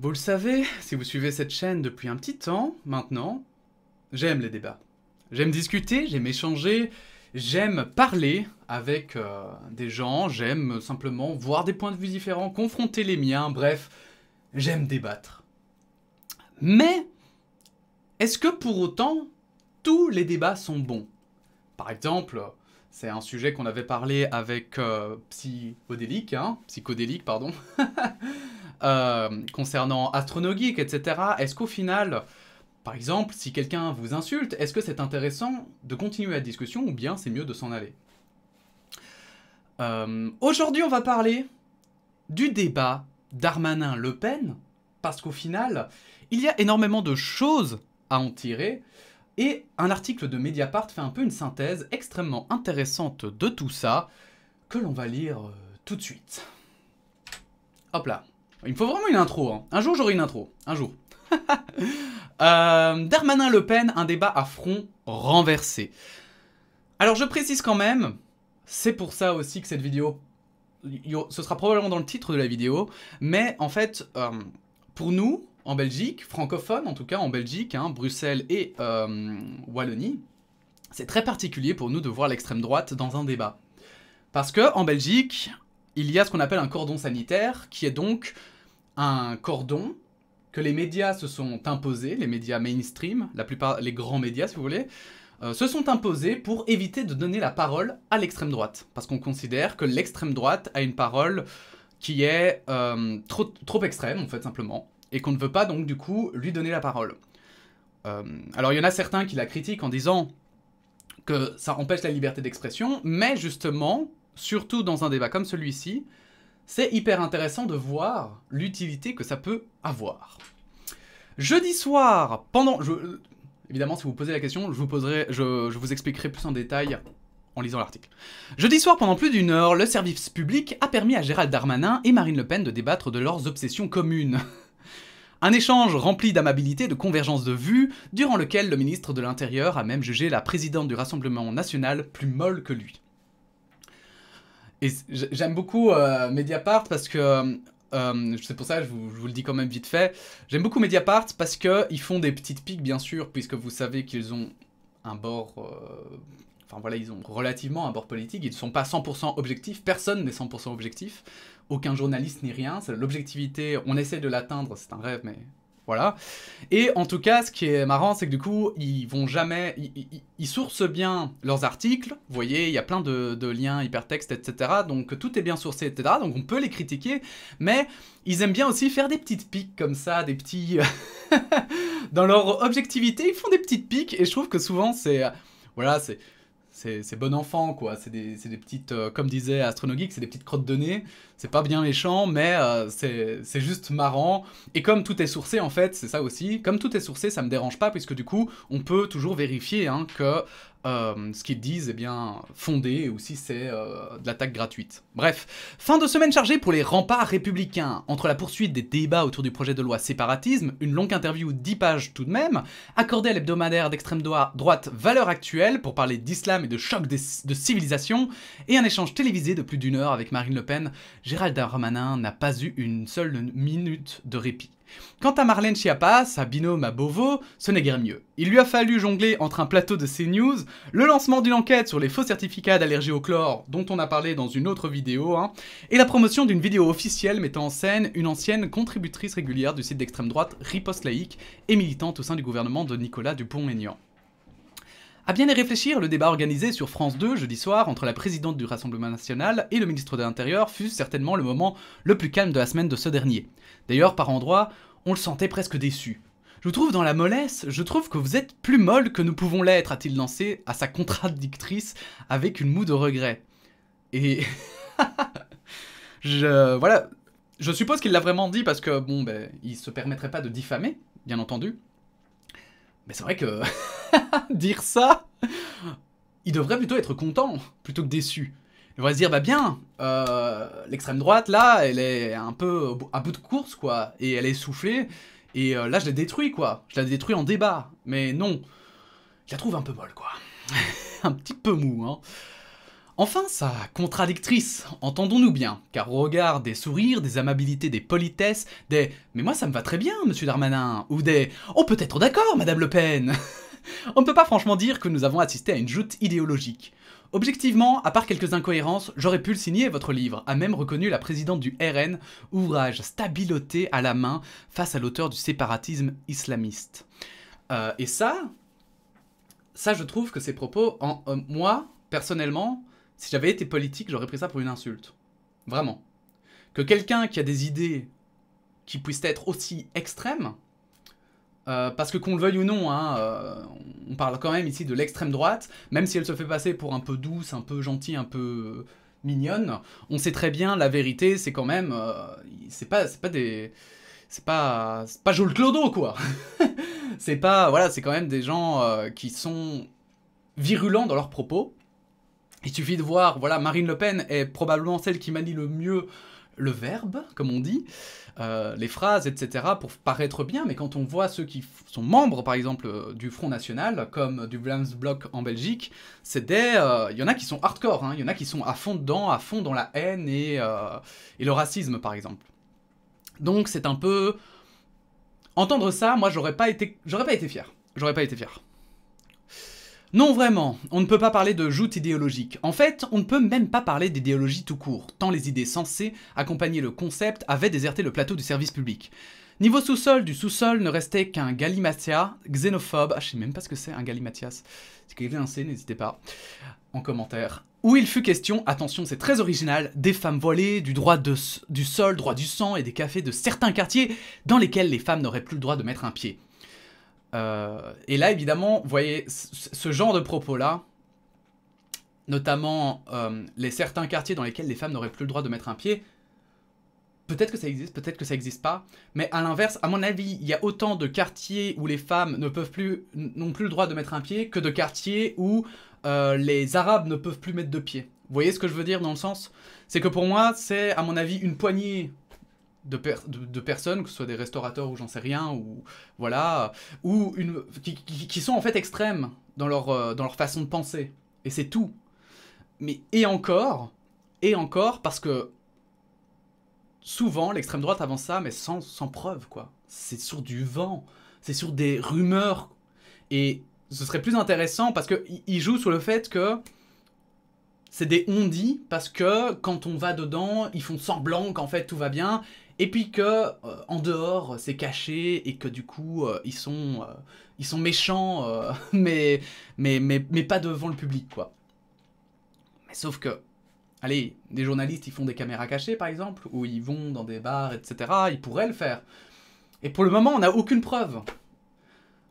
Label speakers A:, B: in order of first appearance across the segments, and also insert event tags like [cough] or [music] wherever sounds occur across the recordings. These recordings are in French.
A: Vous le savez, si vous suivez cette chaîne depuis un petit temps maintenant, j'aime les débats. J'aime discuter, j'aime échanger, j'aime parler avec euh, des gens, j'aime simplement voir des points de vue différents, confronter les miens, bref, j'aime débattre. Mais est-ce que pour autant tous les débats sont bons Par exemple, c'est un sujet qu'on avait parlé avec euh, Psychodélique, hein, Psychodélique, pardon. [laughs] Euh, concernant AstronoGeek, etc. Est-ce qu'au final, par exemple, si quelqu'un vous insulte, est-ce que c'est intéressant de continuer la discussion ou bien c'est mieux de s'en aller euh, Aujourd'hui, on va parler du débat Darmanin-Le Pen, parce qu'au final, il y a énormément de choses à en tirer. Et un article de Mediapart fait un peu une synthèse extrêmement intéressante de tout ça, que l'on va lire euh, tout de suite. Hop là. Il me faut vraiment une intro. Hein. Un jour, j'aurai une intro. Un jour. [laughs] Euh, Darmanin-Le Pen, un débat à front renversé. Alors, je précise quand même, c'est pour ça aussi que cette vidéo, ce sera probablement dans le titre de la vidéo, mais en fait, euh, pour nous, en Belgique, francophone en tout cas, en Belgique, hein, Bruxelles et euh, Wallonie, c'est très particulier pour nous de voir l'extrême droite dans un débat. Parce que en Belgique, il y a ce qu'on appelle un cordon sanitaire, qui est donc un cordon que les médias se sont imposés, les médias mainstream, la plupart, les grands médias si vous voulez, euh, se sont imposés pour éviter de donner la parole à l'extrême droite. Parce qu'on considère que l'extrême droite a une parole qui est euh, trop, extrême, en fait, simplement, et qu'on ne veut pas donc du coup lui donner la parole. Euh, alors il y en a certains qui la critiquent en disant que ça empêche la liberté d'expression, mais justement, surtout dans un débat comme celui-ci, c'est hyper intéressant de voir l'utilité que ça peut avoir. Jeudi soir, pendant... Je, évidemment, si vous posez la question, je vous, poserai, je, je vous expliquerai plus en détail en lisant l'article. Jeudi soir, pendant plus d'une heure, le service public a permis à Gérald Darmanin et Marine Le Pen de débattre de leurs obsessions communes. Un échange rempli d'amabilité, de convergence de vues, durant lequel le ministre de l'Intérieur a même jugé la présidente du Rassemblement National plus molle que lui. Et j'aime beaucoup euh, Mediapart parce que euh, euh, c'est pour ça je vous, le dis quand même vite fait. J'aime beaucoup Mediapart parce qu'ils font des petites piques, bien sûr, puisque vous savez qu'ils ont un bord. enfin voilà, ils ont relativement un bord politique. Ils ne sont pas 100% objectifs. Personne n'est 100% objectif. Aucun journaliste n'est rien. L'objectivité, on essaie de l'atteindre, c'est un rêve, mais voilà. Et en tout cas, ce qui est marrant, c'est que du coup, ils vont jamais. Ils, ils, sourcent bien leurs articles. Vous voyez, il y a plein de, liens, hypertexte, etc. Donc tout est bien sourcé, etc. Donc on peut les critiquer. Mais ils aiment bien aussi faire des petites piques comme ça, des petits. [laughs] Dans leur objectivité, ils font des petites piques. Et je trouve que souvent, c'est. Voilà, c'est c'est bon enfant, quoi. C'est des, petites, euh, comme disait Astronogeek, c'est des petites crottes de nez. C'est pas bien méchant, mais euh, c'est juste marrant. Et comme tout est sourcé, en fait, c'est ça aussi, comme tout est sourcé, ça me dérange pas, puisque du coup, on peut toujours vérifier hein, que euh, ce qu'ils disent est eh bien fondé ou si c'est euh, de l'attaque gratuite. Bref, fin de semaine chargée pour les remparts républicains. Entre la poursuite des débats autour du projet de loi séparatisme, une longue interview 10 pages tout de même, accordée à l'hebdomadaire d'extrême droite Valeurs Actuelles pour parler d'islam et de choc de civilisation, et un échange télévisé de plus d'une heure avec Marine Le Pen, Gérald Darmanin n'a pas eu une seule minute de répit. Quant à Marlène Schiappa, à binôme à Beauvau, ce n'est guère mieux. Il lui a fallu jongler entre un plateau de CNews, le lancement d'une enquête sur les faux certificats d'allergie au chlore, dont on a parlé dans une autre vidéo, hein, et la promotion d'une vidéo officielle mettant en scène une ancienne contributrice régulière du site d'extrême droite Riposte Laïque et militante au sein du gouvernement de Nicolas Dupont-Aignan. À bien y réfléchir, le débat organisé sur France 2 jeudi soir entre la présidente du Rassemblement national et le ministre de l'Intérieur fut certainement le moment le plus calme de la semaine de ce dernier. D'ailleurs, par endroits, on le sentait presque déçu. Je vous trouve dans la mollesse, je trouve que vous êtes plus molle que nous pouvons l'être, a-t-il lancé à sa contradictrice avec une moue de regret. Et. [laughs] je. Voilà. Je suppose qu'il l'a vraiment dit parce que, bon, ben, il se permettrait pas de diffamer, bien entendu. Mais c'est vrai que. [laughs] [laughs] dire ça, il devrait plutôt être content plutôt que déçu. Il devrait se dire, bah bien, euh, l'extrême droite, là, elle est un peu à bout de course, quoi, et elle est soufflée. et euh, là, je la détruis, quoi. Je la détruis en débat, mais non, je la trouve un peu molle, quoi. [laughs] un petit peu mou, hein. Enfin, sa contradictrice, entendons-nous bien, car au regard des sourires, des amabilités, des politesses, des « mais moi ça me va très bien, monsieur Darmanin » ou des « oh peut-être d'accord, madame Le Pen » [laughs] On ne peut pas franchement dire que nous avons assisté à une joute idéologique. Objectivement, à part quelques incohérences, j'aurais pu le signer votre livre, a même reconnu la présidente du RN, ouvrage stabiloté à la main face à l'auteur du séparatisme islamiste. Euh, et ça, ça je trouve que ces propos, euh, moi, personnellement, si j'avais été politique, j'aurais pris ça pour une insulte. Vraiment. Que quelqu'un qui a des idées qui puissent être aussi extrêmes, euh, parce que qu'on le veuille ou non, hein, euh, on parle quand même ici de l'extrême droite, même si elle se fait passer pour un peu douce, un peu gentille, un peu euh, mignonne, on sait très bien la vérité, c'est quand même, c'est pas, pas des, c'est pas, c'est pas Jules Clodo quoi. [laughs] c'est pas, voilà, c'est quand même des gens qui sont virulents dans leurs propos. Il suffit de voir, voilà, Marine Le Pen est probablement celle qui manie le mieux le verbe, comme on dit, euh, les phrases, etc., pour paraître bien, mais quand on voit ceux qui sont membres, par exemple, euh, du Front National, comme du Vlaams Bloc en Belgique, c'est des... Il euh, y en a qui sont hardcore, il hein, y en a qui sont à fond dedans, à fond dans la haine et, et le racisme, par exemple. Donc c'est un peu... Entendre ça, moi, j'aurais pas été, j'aurais pas été fier. J'aurais pas été fier. Non vraiment, on ne peut pas parler de joute idéologique. En fait, on ne peut même pas parler d'idéologie tout court, tant les idées censées accompagner le concept avaient déserté le plateau du service public. Niveau sous-sol du sous-sol ne restait qu'un galimatia xénophobe. Ah, je sais même pas ce que c'est un galimatias. Si quelqu'un sait, n'hésitez pas en commentaire. Où il fut question, attention c'est très original, des femmes voilées, du droit du sol, droit du sang et des cafés de certains quartiers dans lesquels les femmes n'auraient plus le droit de mettre un pied. Euh, et là, évidemment, vous voyez, ce genre de propos-là, notamment euh, les certains quartiers dans lesquels les femmes n'auraient plus le droit de mettre un pied, peut-être que ça existe, peut-être que ça n'existe pas, mais à l'inverse, à mon avis, il y a autant de quartiers où les femmes ne peuvent plus, n'ont plus le droit de mettre un pied que de quartiers où euh, les Arabes ne peuvent plus mettre de pied. Vous voyez ce que je veux dire dans le sens C'est que pour moi, c'est, à mon avis, une poignée de, personnes, que ce soit des restaurateurs ou j'en sais rien, ou voilà, ou une, qui, sont en fait extrêmes dans leur, euh, dans leur façon de penser. Et c'est tout. Mais et encore, et encore, parce que souvent l'extrême droite avance ça, mais sans, preuve, quoi. C'est sur du vent, c'est sur des rumeurs. Et ce serait plus intéressant parce qu'ils jouent sur le fait que c'est des on-dit parce que quand on va dedans, ils font semblant qu'en fait tout va bien et puis que euh, en dehors euh, c'est caché et que du coup euh, ils sont ils sont méchants [laughs] mais, mais, mais pas devant le public quoi. Mais sauf que allez, des journalistes ils font des caméras cachées par exemple ou ils vont dans des bars etc. Ils pourraient le faire. Et pour le moment on n'a aucune preuve.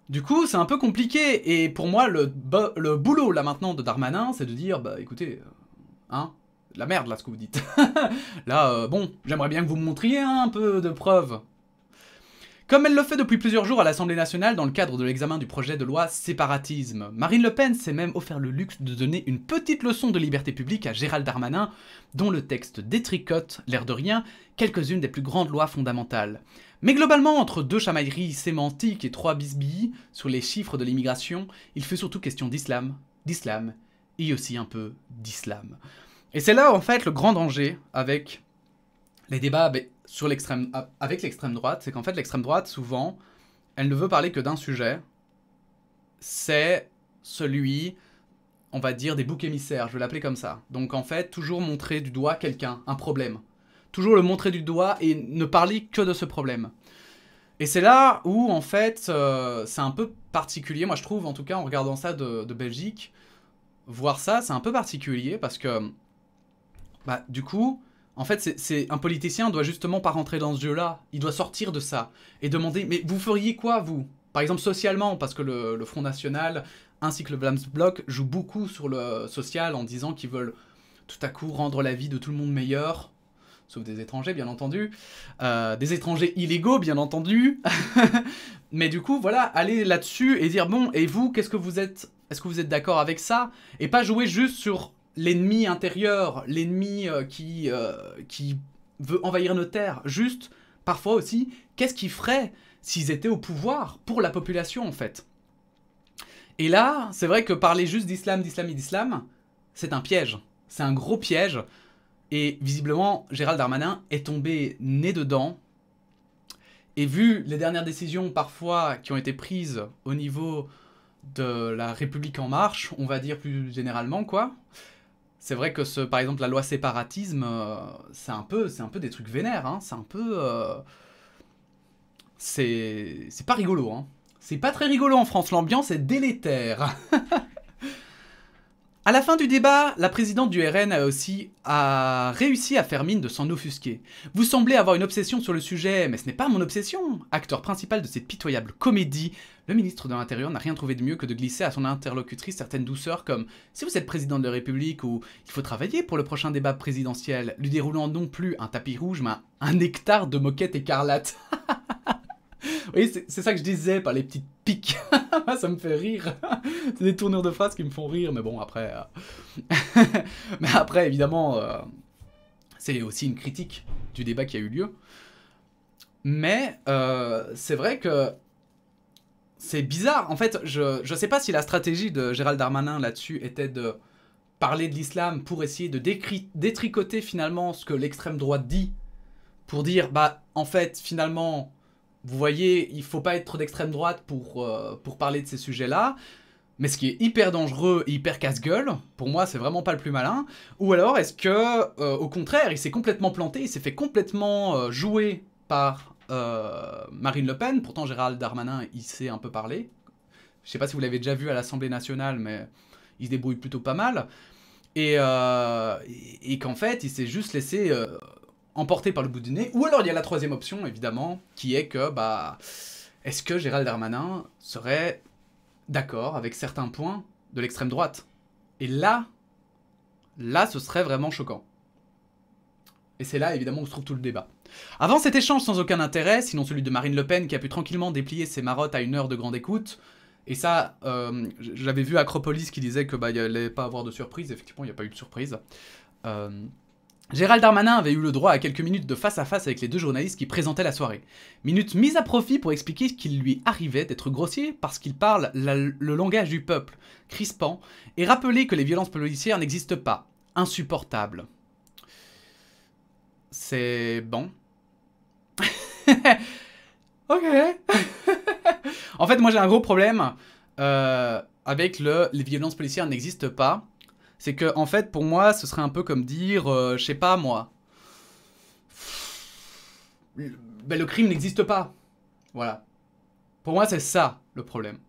A: Du coup, c'est un peu compliqué, et pour moi, le, le boulot là maintenant de Darmanin, c'est de dire, bah écoutez, hein, la merde là ce que vous dites. [laughs] là, euh, bon, j'aimerais bien que vous me montriez un peu de preuves. Comme elle le fait depuis plusieurs jours à l'Assemblée nationale dans le cadre de l'examen du projet de loi séparatisme, Marine Le Pen s'est même offert le luxe de donner une petite leçon de liberté publique à Gérald Darmanin, dont le texte détricote, l'air de rien, quelques-unes des plus grandes lois fondamentales. Mais globalement, entre deux chamailleries sémantiques et trois bisbilles sur les chiffres de l'immigration, il fait surtout question d'islam, d'islam et aussi un peu d'islam. Et c'est là, en fait, le grand danger avec les débats ben, sur l'extrême, ah, avec l'extrême droite, c'est qu'en fait, l'extrême droite, souvent, elle ne veut parler que d'un sujet, c'est celui, on va dire, des boucs émissaires, je vais l'appeler comme ça. Donc, en fait, toujours montrer du doigt quelqu'un, un problème. Toujours le montrer du doigt et ne parler que de ce problème. Et c'est là où, en fait, euh, c'est un peu particulier, moi je trouve, en tout cas, en regardant ça de, de Belgique, voir ça, c'est un peu particulier parce que bah, du coup, en fait, c'est un politicien doit justement pas rentrer dans ce jeu-là. Il doit sortir de ça et demander mais vous feriez quoi vous Par exemple socialement, parce que le, Front National ainsi que le Vlaams Bloc jouent beaucoup sur le social en disant qu'ils veulent tout à coup rendre la vie de tout le monde meilleure, sauf des étrangers bien entendu, euh, des étrangers illégaux bien entendu. [laughs] mais du coup, voilà, aller là-dessus et dire bon et vous, qu'est-ce que vous êtes Est-ce que vous êtes d'accord avec ça Et pas jouer juste sur l'ennemi intérieur, l'ennemi euh, qui, euh, qui veut envahir nos terres, juste parfois aussi, qu'est-ce qu'ils feraient s'ils étaient au pouvoir pour la population en fait Et là, c'est vrai que parler juste d'islam, d'islam et d'islam, c'est un piège. C'est un gros piège. Et visiblement, Gérald Darmanin est tombé nez dedans. Et vu les dernières décisions parfois qui ont été prises au niveau de la République en marche, on va dire plus généralement quoi, c'est vrai que ce, par exemple la loi séparatisme, euh, c'est un peu, c'est un peu des trucs vénères, hein, c'est un peu, euh, c'est, c'est pas rigolo, hein. C'est pas très rigolo en France, l'ambiance est délétère. [laughs] À la fin du débat, la présidente du RN a aussi a réussi à faire mine de s'en offusquer. Vous semblez avoir une obsession sur le sujet, mais ce n'est pas mon obsession. Acteur principal de cette pitoyable comédie, le ministre de l'Intérieur n'a rien trouvé de mieux que de glisser à son interlocutrice certaines douceurs comme si vous êtes président de la République ou il faut travailler pour le prochain débat présidentiel, lui déroulant non plus un tapis rouge mais un hectare de moquette écarlate. [laughs] voyez, c'est ça que je disais par les petites piques. [laughs] ça me fait rire. [laughs] c'est des tournures de phrases qui me font rire, mais bon, après. Euh, [laughs] mais après, évidemment, euh, c'est aussi une critique du débat qui a eu lieu. Mais euh, c'est vrai que c'est bizarre. En fait, je ne sais pas si la stratégie de Gérald Darmanin là-dessus était de parler de l'islam pour essayer de détricoter finalement ce que l'extrême droite dit, pour dire, bah, en fait, finalement, vous voyez, il faut pas être trop d'extrême droite pour, euh, pour parler de ces sujets-là. Mais ce qui est hyper dangereux et hyper casse-gueule, pour moi, c'est vraiment pas le plus malin. Ou alors, est-ce que, euh, au contraire, il s'est complètement planté, il s'est fait complètement euh, jouer par Marine Le Pen Pourtant, Gérald Darmanin, il sait un peu parler. Je sais pas si vous l'avez déjà vu à l'Assemblée nationale, mais il se débrouille plutôt pas mal. Et, et qu'en fait, il s'est juste laissé emporté par le bout du nez. Ou alors il y a la troisième option, évidemment, qui est que, bah, est-ce que Gérald Darmanin serait d'accord avec certains points de l'extrême droite Et là, là, ce serait vraiment choquant. Et c'est là, évidemment, où se trouve tout le débat. Avant cet échange sans aucun intérêt, sinon celui de Marine Le Pen qui a pu tranquillement déplier ses marottes à une heure de grande écoute, et ça, euh, j'avais vu Acropolis qui disait que bah, il allait pas avoir de surprise. Effectivement, il n'y a pas eu de surprise. Euh, Gérald Darmanin avait eu le droit à quelques minutes de face-à-face avec les deux journalistes qui présentaient la soirée. Minutes mises à profit pour expliquer qu'il lui arrivait d'être grossier parce qu'il parle le langage du peuple, crispant, et rappeler que les violences policières n'existent pas. Insupportable. C'est bon. [laughs] ok. [laughs] en fait, moi j'ai un gros problème euh, avec le les violences policières n'existent pas. C'est que, en fait, pour moi, ce serait un peu comme dire, euh, je sais pas moi, le, ben, le crime n'existe pas. Voilà. Pour moi, c'est ça le problème.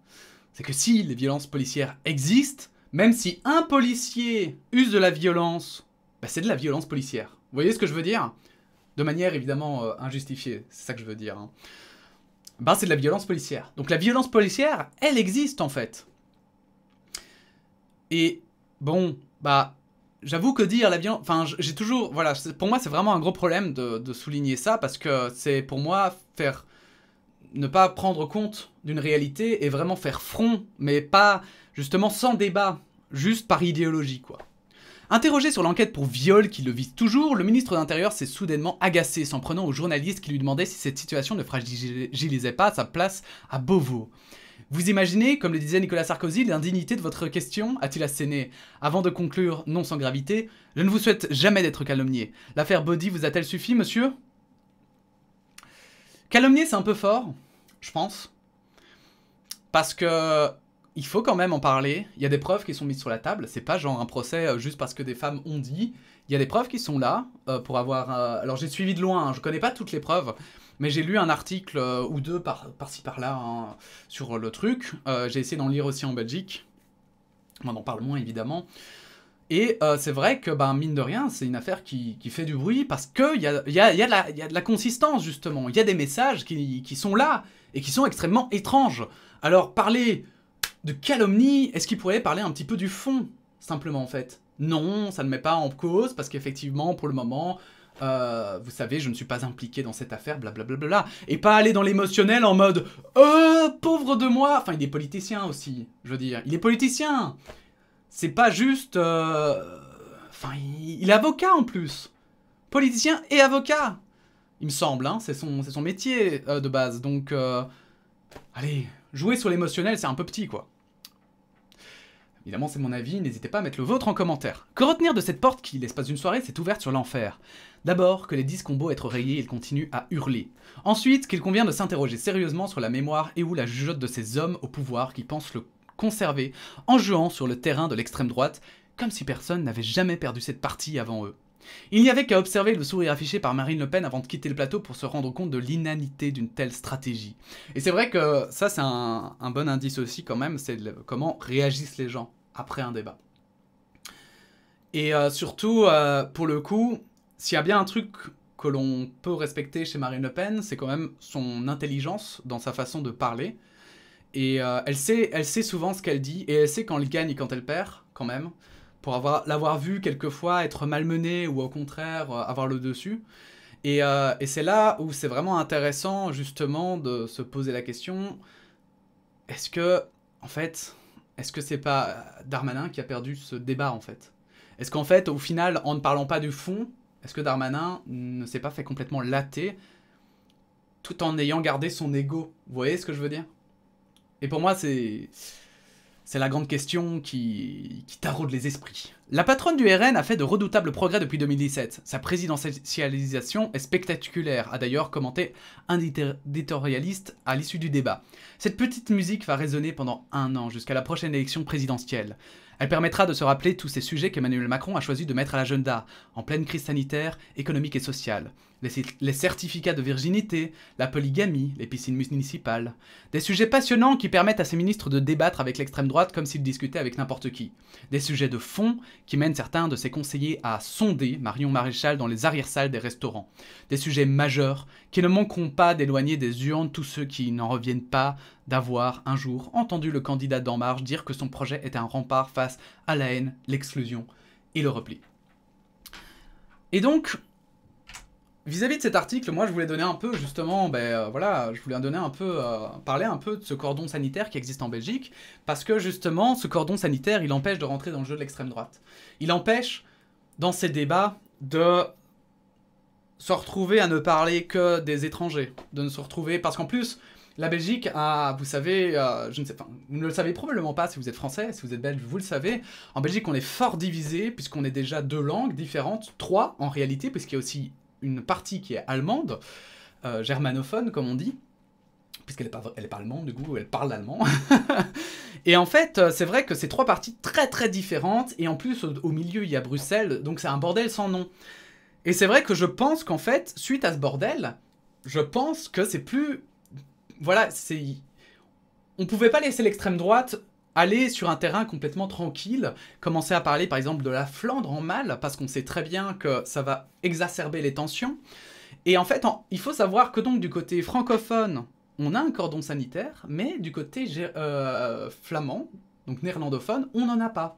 A: C'est que si les violences policières existent, même si un policier use de la violence, ben, c'est de la violence policière. Vous voyez ce que je veux dire De manière évidemment euh, injustifiée, c'est ça que je veux dire. Hein. Ben, c'est de la violence policière. Donc la violence policière, elle existe en fait. Et bon, bah, j'avoue que dire la violence, enfin, j'ai toujours, voilà, pour moi, c'est vraiment un gros problème de, souligner ça parce que c'est pour moi faire ne pas prendre compte d'une réalité et vraiment faire front, mais pas justement sans débat, juste par idéologie, quoi. Interrogé sur l'enquête pour viol qui le vise toujours, le ministre de l'Intérieur s'est soudainement agacé, s'en prenant au journaliste qui lui demandait si cette situation ne fragilisait pas sa place à Beauvau. Vous imaginez, comme le disait Nicolas Sarkozy, l'indignité de votre question a-t-il asséné Avant de conclure, non sans gravité, je ne vous souhaite jamais d'être calomnié. L'affaire Body vous a-t-elle suffi, monsieur Calomnier, c'est un peu fort, je pense. Parce que il faut quand même en parler. Il y a des preuves qui sont mises sur la table. C'est pas genre un procès euh, juste parce que des femmes ont dit. Il y a des preuves qui sont là euh, pour avoir. Euh, alors j'ai suivi de loin. je hein. Je connais pas toutes les preuves. Mais j'ai lu un article euh, ou deux par, ci par-là hein, sur le truc. Euh, j'ai essayé d'en lire aussi en Belgique. On en parle moins évidemment. Et euh, c'est vrai que, ben, mine de rien, c'est une affaire qui, fait du bruit parce qu'il y a, de la consistance, justement. Il y a des messages qui, qui, sont là et qui sont extrêmement étranges. Alors, parler de calomnie, est-ce qu'il pourrait parler un petit peu du fond, simplement, en fait Non, ça ne met pas en cause parce qu'effectivement, pour le moment, euh, vous savez, je ne suis pas impliqué dans cette affaire, blablabla. Et pas aller dans l'émotionnel en mode Euh, pauvre de moi Enfin, il est politicien aussi, je veux dire. Il est politicien C'est pas juste. Euh, enfin, il... est avocat en plus Politicien et avocat Il me semble, hein, c'est son, son métier euh, de base. Donc, allez, jouer sur l'émotionnel, c'est un peu petit, quoi. Évidemment, c'est mon avis, n'hésitez pas à mettre le vôtre en commentaire. Que retenir de cette porte qui, l'espace d'une soirée, s'est ouverte sur l'enfer D'abord, que les disques combos être rayés, ils continuent à hurler. Ensuite, qu'il convient de s'interroger sérieusement sur la mémoire et ou la jugeote de ces hommes au pouvoir qui pensent le conserver en jouant sur le terrain de l'extrême droite, comme si personne n'avait jamais perdu cette partie avant eux. Il n'y avait qu'à observer le sourire affiché par Marine Le Pen avant de quitter le plateau pour se rendre compte de l'inanité d'une telle stratégie. Et c'est vrai que ça, c'est un, bon indice aussi quand même, c'est comment réagissent les gens après un débat. Et euh, surtout, euh, pour le coup, s'il y a bien un truc que l'on peut respecter chez Marine Le Pen, c'est quand même son intelligence dans sa façon de parler. Et euh, elle, sait, elle sait souvent ce qu'elle dit, et elle sait quand elle gagne et quand elle perd, quand même pour avoir l'avoir vu quelquefois être malmené ou au contraire euh, avoir le dessus. Euh, et, c'est là où c'est vraiment intéressant justement de se poser la question est-ce que en fait est-ce que c'est pas Darmanin qui a perdu ce débat en fait Est-ce qu'en fait au final en ne parlant pas du fond, est-ce que Darmanin ne s'est pas fait complètement latter tout en ayant gardé son ego Vous voyez ce que je veux dire Et pour moi c'est c'est la grande question qui, qui taraude les esprits. La patronne du RN a fait de redoutables progrès depuis 2017. Sa présidentialisation est spectaculaire, a d'ailleurs commenté un éditorialiste à l'issue du débat. Cette petite musique va résonner pendant un an, jusqu'à la prochaine élection présidentielle. Elle permettra de se rappeler tous ces sujets qu'Emmanuel Macron a choisi de mettre à l'agenda, en pleine crise sanitaire, économique et sociale. Les, certificats de virginité, la polygamie, les piscines municipales. Des sujets passionnants qui permettent à ses ministres de débattre avec l'extrême droite comme s'ils discutaient avec n'importe qui. Des sujets de fond qui mène certains de ses conseillers à sonder Marion Maréchal dans les arrières-salles des restaurants. Des sujets majeurs qui ne manqueront pas d'éloigner des urnes tous ceux qui n'en reviennent pas d'avoir un jour entendu le candidat d'En Marche dire que son projet est un rempart face à la haine, l'exclusion et le repli. Et donc, Vis-à-vis de cet article, moi je voulais donner un peu justement, ben euh, voilà, je voulais en donner un peu, euh, parler un peu de ce cordon sanitaire qui existe en Belgique, parce que justement ce cordon sanitaire, il empêche de rentrer dans le jeu de l'extrême droite. Il empêche dans ces débats de se retrouver à ne parler que des étrangers, de ne se retrouver, parce qu'en plus la Belgique a, vous savez, euh, je ne sais pas, vous ne le savez probablement pas si vous êtes français, si vous êtes belge, vous le savez. En Belgique, on est fort divisé puisqu'on est déjà deux langues différentes, trois en réalité, puisqu'il y a aussi une partie qui est allemande, euh, germanophone comme on dit, puisqu'elle n'est pas, est allemande du coup, elle parle allemand. [laughs] et en fait, euh, c'est vrai que c'est trois parties très très différentes, et en plus au, milieu il y a Bruxelles, donc c'est un bordel sans nom. Et c'est vrai que je pense qu'en fait, suite à ce bordel, je pense que c'est plus... Voilà, c'est... On pouvait pas laisser l'extrême droite aller sur un terrain complètement tranquille, commencer à parler par exemple de la Flandre en mal, parce qu'on sait très bien que ça va exacerber les tensions. Et en fait, il faut savoir que donc du côté francophone, on a un cordon sanitaire, mais du côté euh, flamand, donc néerlandophone, on n'en a pas.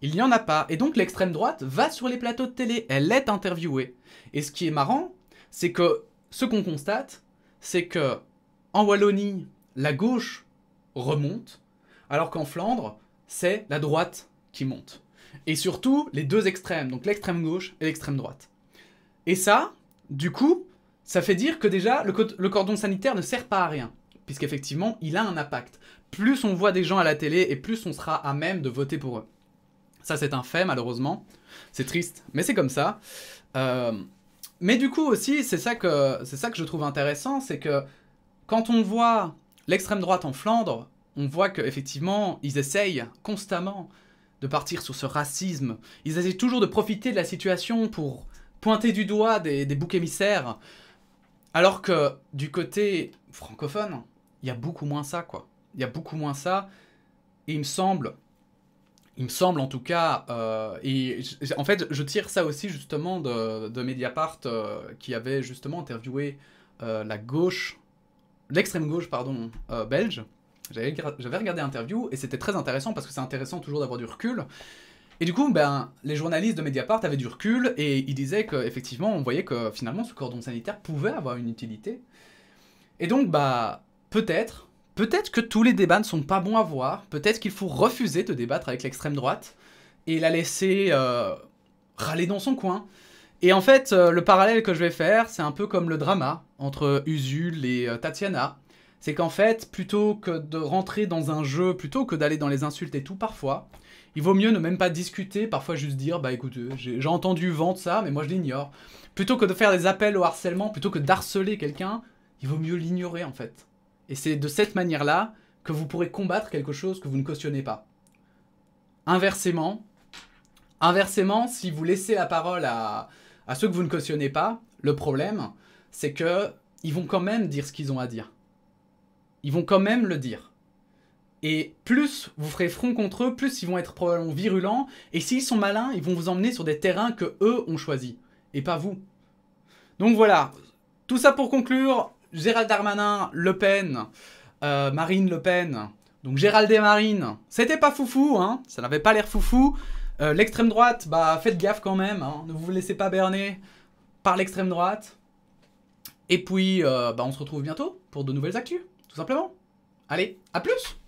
A: Il n'y en a pas. Et donc l'extrême droite va sur les plateaux de télé, elle est interviewée. Et ce qui est marrant, c'est que ce qu'on constate, c'est que en Wallonie, la gauche remonte, alors qu'en Flandre, c'est la droite qui monte. Et surtout, les deux extrêmes, donc l'extrême gauche et l'extrême droite. Et ça, du coup, ça fait dire que déjà, le, cordon sanitaire ne sert pas à rien, puisqu'effectivement, il a un impact. Plus on voit des gens à la télé, et plus on sera à même de voter pour eux. Ça, c'est un fait, malheureusement. C'est triste, mais c'est comme ça. Euh, mais du coup aussi, c'est ça, que, ça que je trouve intéressant, c'est que quand on voit l'extrême droite en Flandre, on voit qu'effectivement, ils essayent constamment de partir sur ce racisme. Ils essayent toujours de profiter de la situation pour pointer du doigt des, boucs émissaires. Alors que du côté francophone, il y a beaucoup moins ça, quoi. Il y a beaucoup moins ça. Et il me semble, il me semble en tout cas, euh, et en fait, je tire ça aussi justement de, Mediapart euh, qui avait justement interviewé euh, la gauche, l'extrême gauche, pardon, belge. J'avais regardé l'interview et c'était très intéressant parce que c'est intéressant toujours d'avoir du recul. Et du coup, ben, les journalistes de Mediapart avaient du recul et ils disaient qu'effectivement, on voyait que finalement, ce cordon sanitaire pouvait avoir une utilité. Et donc, bah, peut-être, peut-être que tous les débats ne sont pas bons à voir, peut-être qu'il faut refuser de débattre avec l'extrême droite et la laisser euh, râler dans son coin. Et en fait, euh, le parallèle que je vais faire, c'est un peu comme le drama entre Usul et euh, Tatiana c'est qu'en fait, plutôt que de rentrer dans un jeu, plutôt que d'aller dans les insultes et tout, parfois, il vaut mieux ne même pas discuter, parfois juste dire, bah écoute, euh, j'ai entendu vendre ça, mais moi je l'ignore. Plutôt que de faire des appels au harcèlement, plutôt que d'harceler quelqu'un, il vaut mieux l'ignorer en fait. Et c'est de cette manière-là que vous pourrez combattre quelque chose que vous ne cautionnez pas. Inversement, si vous laissez la parole à, à ceux que vous ne cautionnez pas, le problème, c'est que ils vont quand même dire ce qu'ils ont à dire ils vont quand même le dire. Et plus vous ferez front contre eux, plus ils vont être probablement virulents. Et s'ils sont malins, ils vont vous emmener sur des terrains que eux ont choisis, et pas vous. Donc voilà, tout ça pour conclure. Gérald Darmanin, Le Pen, euh, Marine Le Pen, donc Gérald et Marine, c'était pas foufou, hein, ça n'avait pas l'air foufou. Euh, l'extrême droite, bah faites gaffe quand même, hein, ne vous laissez pas berner par l'extrême droite. Et puis, euh, bah, on se retrouve bientôt pour de nouvelles actus. Tout simplement. Allez, à plus